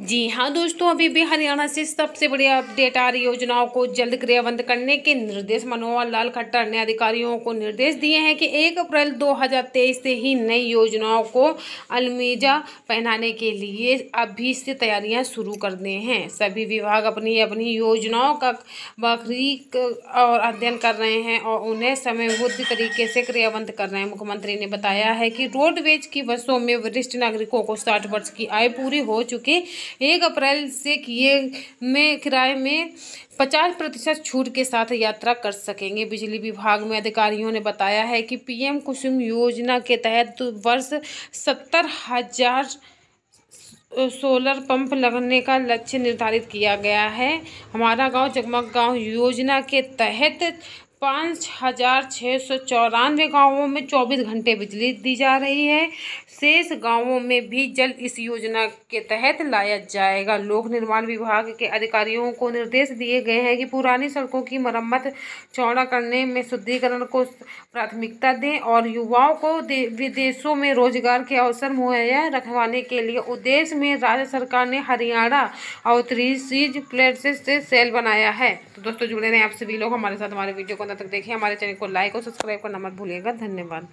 जी हाँ दोस्तों अभी भी हरियाणा से सबसे बड़ी अपडेट आ रही योजनाओं को जल्द क्रियाबंद करने के निर्देश मनोहर लाल खट्टर ने अधिकारियों को निर्देश दिए हैं कि 1 अप्रैल 2023 से ही नई योजनाओं को अलमीजा पहनाने के लिए अभी से तैयारियां शुरू कर दें हैं सभी विभाग अपनी अपनी योजनाओं का बखरीक और अध्ययन कर रहे हैं और उन्हें समयबद्ध तरीके से क्रियाबंद कर रहे हैं मुख्यमंत्री ने बताया है कि रोडवेज की बसों में वरिष्ठ नागरिकों को साठ वर्ष की आय पूरी हो चुकी एक अप्रैल से किए में किराए में पचास प्रतिशत छूट के साथ यात्रा कर सकेंगे बिजली विभाग में अधिकारियों ने बताया है कि पीएम कुसुम योजना के तहत वर्ष सत्तर हजार सोलर पंप लगने का लक्ष्य निर्धारित किया गया है हमारा गांव जगमग गांव योजना के तहत पाँच हज़ार छः सौ चौरानवे गाँवों में चौबीस घंटे बिजली दी जा रही है शेष गाँवों में भी जल्द इस योजना के तहत लाया जाएगा लोक निर्माण विभाग के अधिकारियों को निर्देश दिए गए हैं कि पुरानी सड़कों की मरम्मत चौड़ा करने में शुद्धिकरण को प्राथमिकता दें और युवाओं को विदेशों में रोजगार के अवसर मुहैया रखवाने के लिए उद्देश्य में राज्य सरकार ने हरियाणा और थ्री प्लेट से सेल बनाया है तो दोस्तों जुड़े रहे आप सभी लोग हमारे साथ हमारे वीडियो को तक देखिए हमारे चैनल को लाइक और सब्सक्राइब करना मत भूलिएगा धन्यवाद